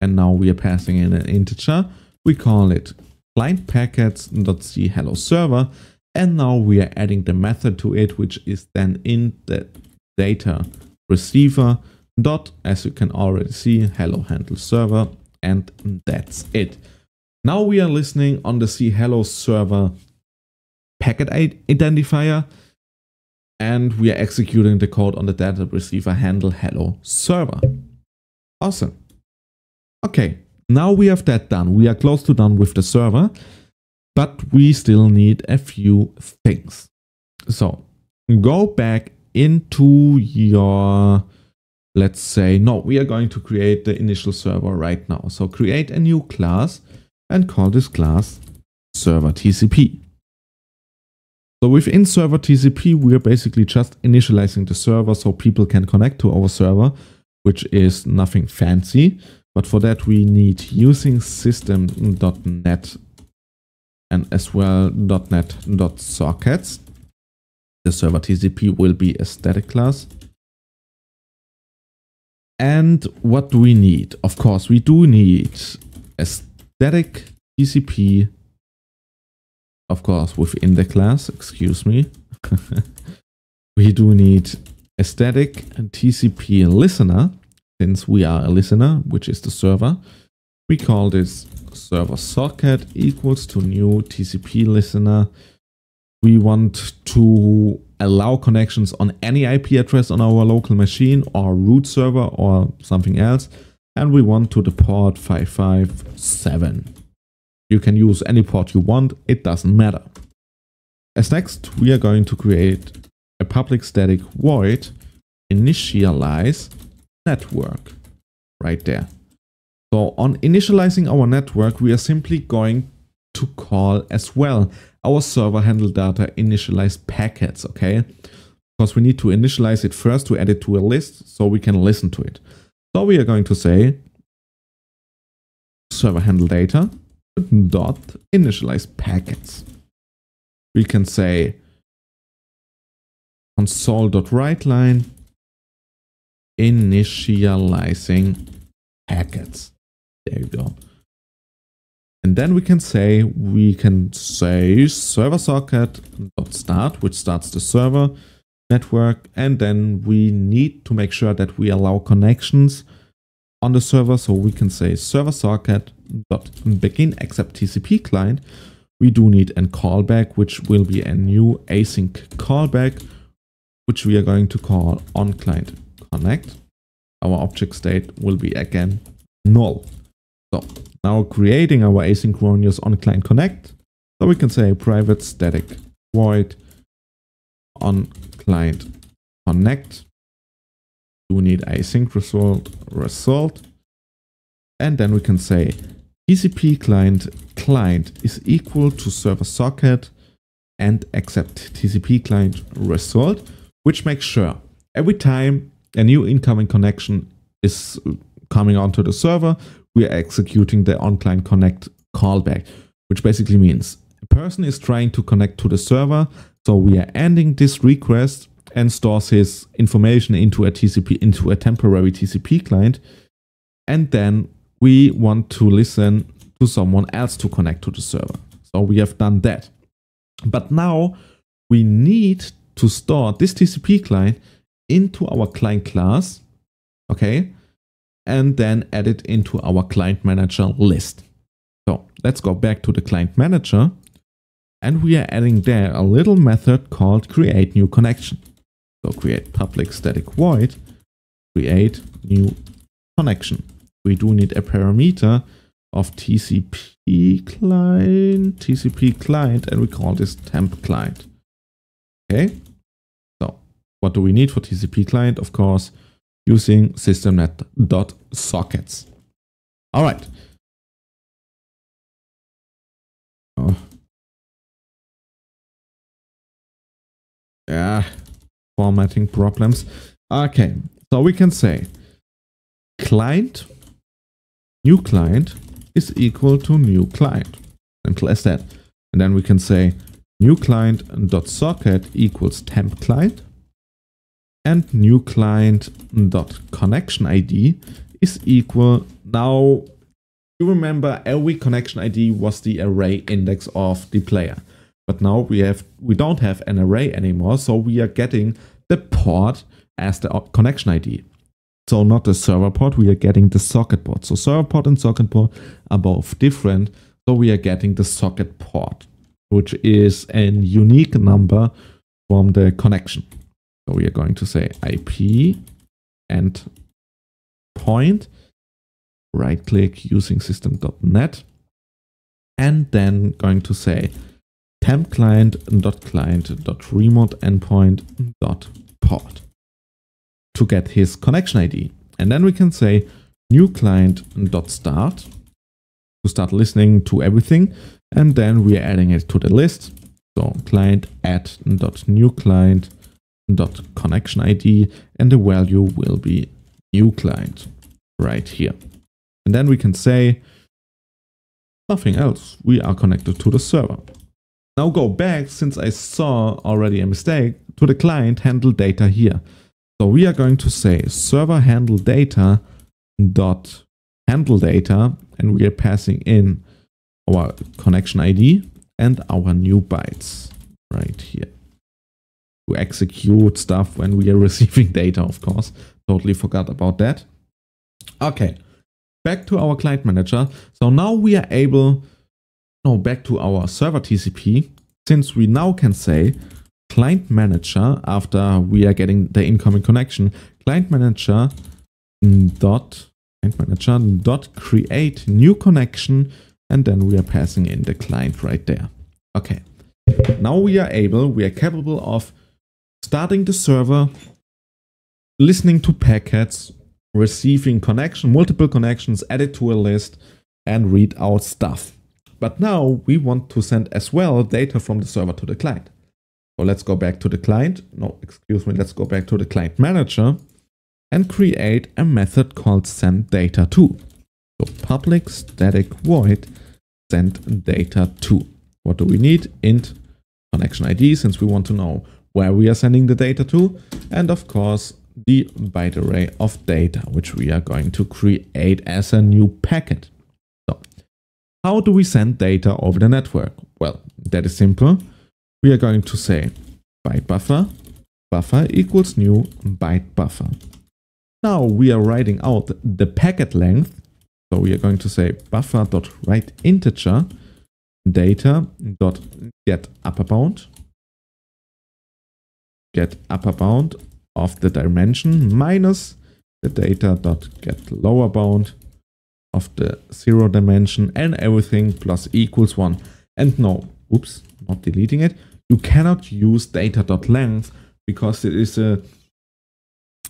And now we are passing in an integer. We call it client packets dot c hello server. And now we are adding the method to it, which is then in the data receiver dot, as you can already see, hello handle server. And that's it. Now we are listening on the C hello server packet identifier and we are executing the code on the data receiver handle hello server. Awesome. Okay, now we have that done. We are close to done with the server, but we still need a few things. So go back into your, let's say, no, we are going to create the initial server right now. So create a new class and call this class server TCP. So within server TCP, we are basically just initializing the server so people can connect to our server, which is nothing fancy. But for that, we need using system.net and as well .net.sockets. The server TCP will be a static class. And what do we need? Of course, we do need a static TCP of course, within the class, excuse me, *laughs* we do need a static TCP listener. Since we are a listener, which is the server, we call this server socket equals to new TCP listener. We want to allow connections on any IP address on our local machine or root server or something else. And we want to the port 557. You can use any port you want, it doesn't matter. As next, we are going to create a public static void initialize network right there. So on initializing our network, we are simply going to call as well our server handle data initialize packets, okay? Because we need to initialize it first to add it to a list so we can listen to it. So we are going to say server handle data Dot not initialize packets. We can say console.writeLine initializing packets. There you go. And then we can say, we can say server socket dot start, which starts the server network. And then we need to make sure that we allow connections on the server. So we can say server socket dot begin accept TCP client. We do need a callback, which will be a new async callback, which we are going to call on client connect. Our object state will be again null. So now creating our asynchronous on client connect. So we can say private static void on client connect do need async result result. And then we can say TCP client client is equal to server socket and accept TCP client result, which makes sure every time a new incoming connection is coming onto the server, we are executing the on-client connect callback, which basically means a person is trying to connect to the server. So we are ending this request and stores his information into a TCP into a temporary TCP client. And then we want to listen to someone else to connect to the server. So we have done that. But now we need to store this TCP client into our client class, okay, and then add it into our client manager list. So let's go back to the client manager and we are adding there a little method called create new connection. So create public static void, create new connection. We do need a parameter of TCP client, TCP client, and we call this temp client. Okay. So what do we need for TCP client? Of course, using systemnet.sockets. All right. Oh. Yeah formatting problems. Okay, so we can say client, new client is equal to new client. Simple as that. And then we can say new client dot socket equals temp client and new client dot connection ID is equal. Now you remember every connection ID was the array index of the player. But now we have we don't have an array anymore, so we are getting the port as the connection ID. So not the server port, we are getting the socket port. So server port and socket port are both different. So we are getting the socket port, which is a unique number from the connection. So we are going to say IP and point, right click using system.net, and then going to say temp port to get his connection ID. And then we can say new start to start listening to everything. And then we are adding it to the list. So client new client dot connection ID and the value will be new client right here. And then we can say nothing else. We are connected to the server. Now go back since I saw already a mistake to the client handle data here. So we are going to say server handle data dot handle data and we are passing in our connection ID and our new bytes right here to execute stuff when we are *laughs* receiving data, of course. Totally forgot about that. Okay, back to our client manager. So now we are able now back to our server TCP, since we now can say client manager after we are getting the incoming connection, client manager dot client manager dot create new connection and then we are passing in the client right there. Okay. Now we are able, we are capable of starting the server, listening to packets, receiving connection, multiple connections, add it to a list and read out stuff. But now we want to send as well data from the server to the client. So let's go back to the client. No, excuse me. Let's go back to the client manager and create a method called send data to. So public static void send data to. What do we need? Int connection ID since we want to know where we are sending the data to. And of course, the byte array of data, which we are going to create as a new packet. How do we send data over the network? Well, that is simple. We are going to say byte buffer, buffer equals new byte buffer. Now we are writing out the packet length. So we are going to say buffer.write integer data.get upper bound, get upper bound of the dimension minus the data.get lower bound of the zero dimension and everything plus equals one. And no, oops, not deleting it. You cannot use data.length because it is a,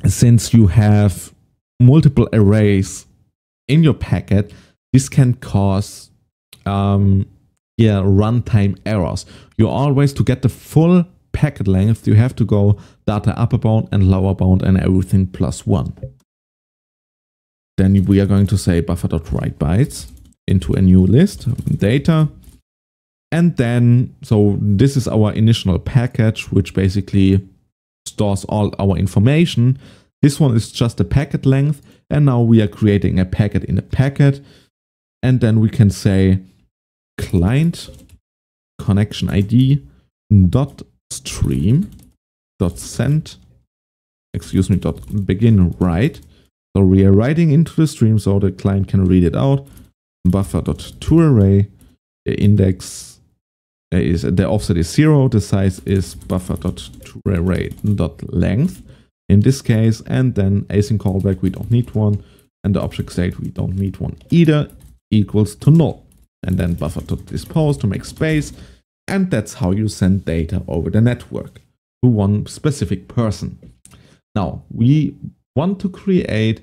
since you have multiple arrays in your packet, this can cause um, yeah, runtime errors. You always, to get the full packet length, you have to go data upper bound and lower bound and everything plus one. Then we are going to say buffer.write bytes into a new list data. And then, so this is our initial package, which basically stores all our information. This one is just a packet length. And now we are creating a packet in a packet. And then we can say client connection ID dot stream dot send, excuse me, dot begin write so we are writing into the stream so the client can read it out. Buffer.toArray, the index uh, is the offset is zero, the size is buffer.toArray.length in this case, and then async callback, we don't need one, and the object state, we don't need one either, equals to null. And then buffer.dispose to make space, and that's how you send data over the network to one specific person. Now, we want to create,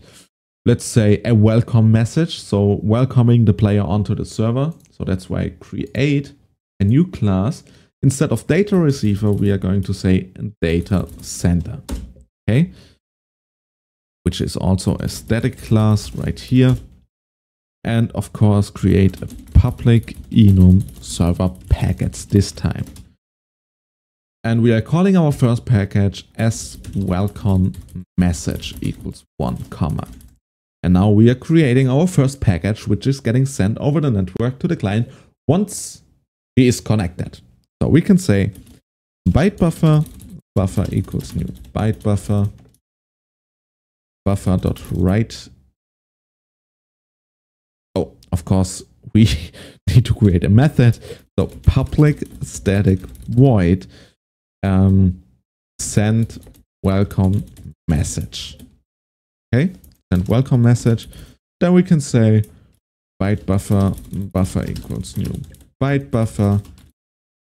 let's say, a welcome message. So welcoming the player onto the server. So that's why I create a new class. Instead of data receiver, we are going to say data sender. Okay. Which is also a static class right here. And of course, create a public enum server packets this time. And we are calling our first package as welcome message equals one comma. And now we are creating our first package, which is getting sent over the network to the client once he is connected. So we can say byte buffer, buffer equals new byte buffer, buffer dot write. Oh, of course, we *laughs* need to create a method. So public static void um, send welcome message. Okay, send welcome message. Then we can say byte buffer, buffer equals new byte buffer,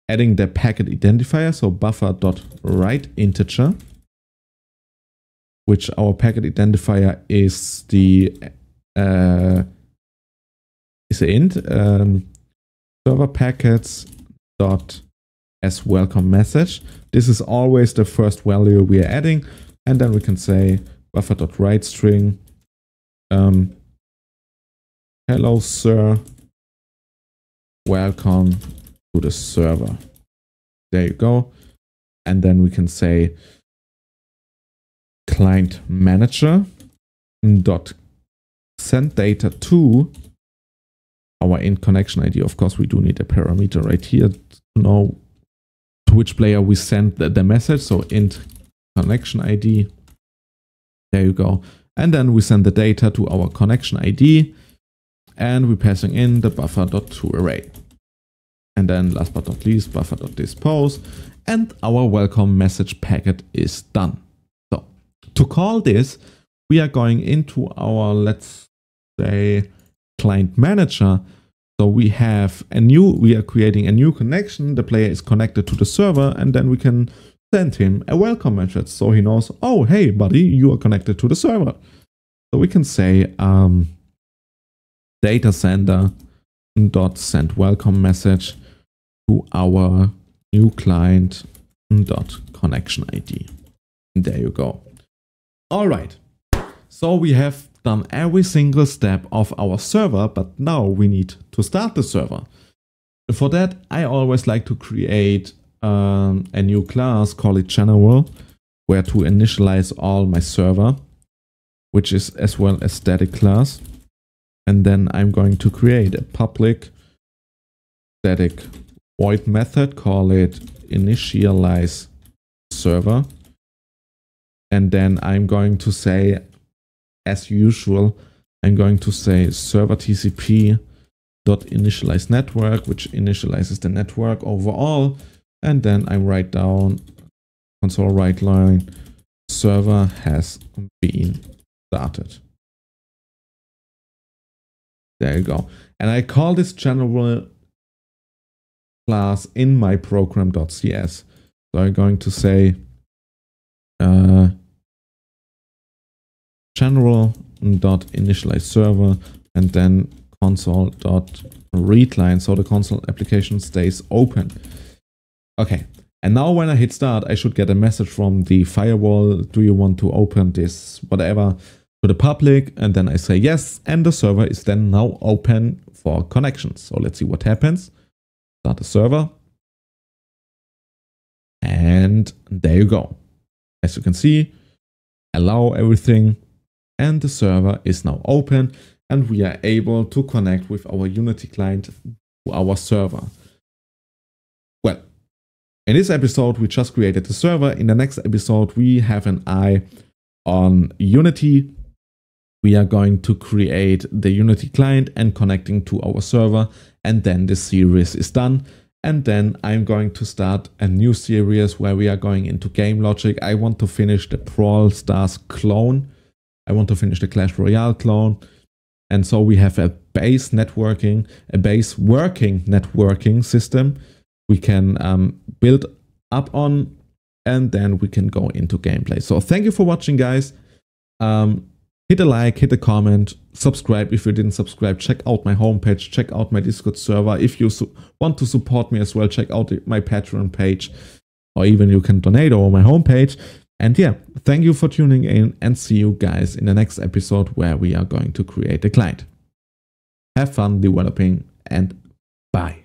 adding the packet identifier, so buffer dot write integer, which our packet identifier is the uh, is the int um, server packets dot as welcome message. This is always the first value we are adding. And then we can say buffer.write string. Um, hello, sir. Welcome to the server. There you go. And then we can say client manager dot send data to our in connection ID. Of course, we do need a parameter right here to know which player we send the, the message. So int connection ID. There you go. And then we send the data to our connection ID and we're passing in the two array. And then last but not least, buffer.dispose and our welcome message packet is done. So to call this, we are going into our, let's say, client manager so we have a new, we are creating a new connection. The player is connected to the server and then we can send him a welcome message. So he knows, oh, hey, buddy, you are connected to the server. So we can say um, data sender dot send welcome message to our new client dot connection ID. And there you go. All right. So we have done every single step of our server, but now we need to start the server. For that, I always like to create um, a new class, call it general, where to initialize all my server, which is as well a static class. And then I'm going to create a public static void method, call it initialize server. And then I'm going to say as usual, I'm going to say server TCP dot initialize network, which initializes the network overall. And then I write down console write line server has been started. There you go. And I call this general class in my program.cs. So I'm going to say uh, general.initialize server and then console.readline so the console application stays open. Okay, and now when I hit start, I should get a message from the firewall, do you want to open this whatever to the public? And then I say yes, and the server is then now open for connections. So let's see what happens. Start the server. And there you go. As you can see, allow everything and the server is now open and we are able to connect with our Unity client to our server. Well, in this episode, we just created the server. In the next episode, we have an eye on Unity. We are going to create the Unity client and connecting to our server. And then the series is done. And then I'm going to start a new series where we are going into game logic. I want to finish the Brawl Stars clone I want to finish the Clash Royale clone. And so we have a base networking, a base working networking system we can um, build up on, and then we can go into gameplay. So thank you for watching, guys. Um, hit a like, hit a comment, subscribe if you didn't subscribe, check out my homepage, check out my Discord server. If you want to support me as well, check out my Patreon page, or even you can donate over my homepage. And yeah, thank you for tuning in and see you guys in the next episode where we are going to create a client. Have fun developing and bye.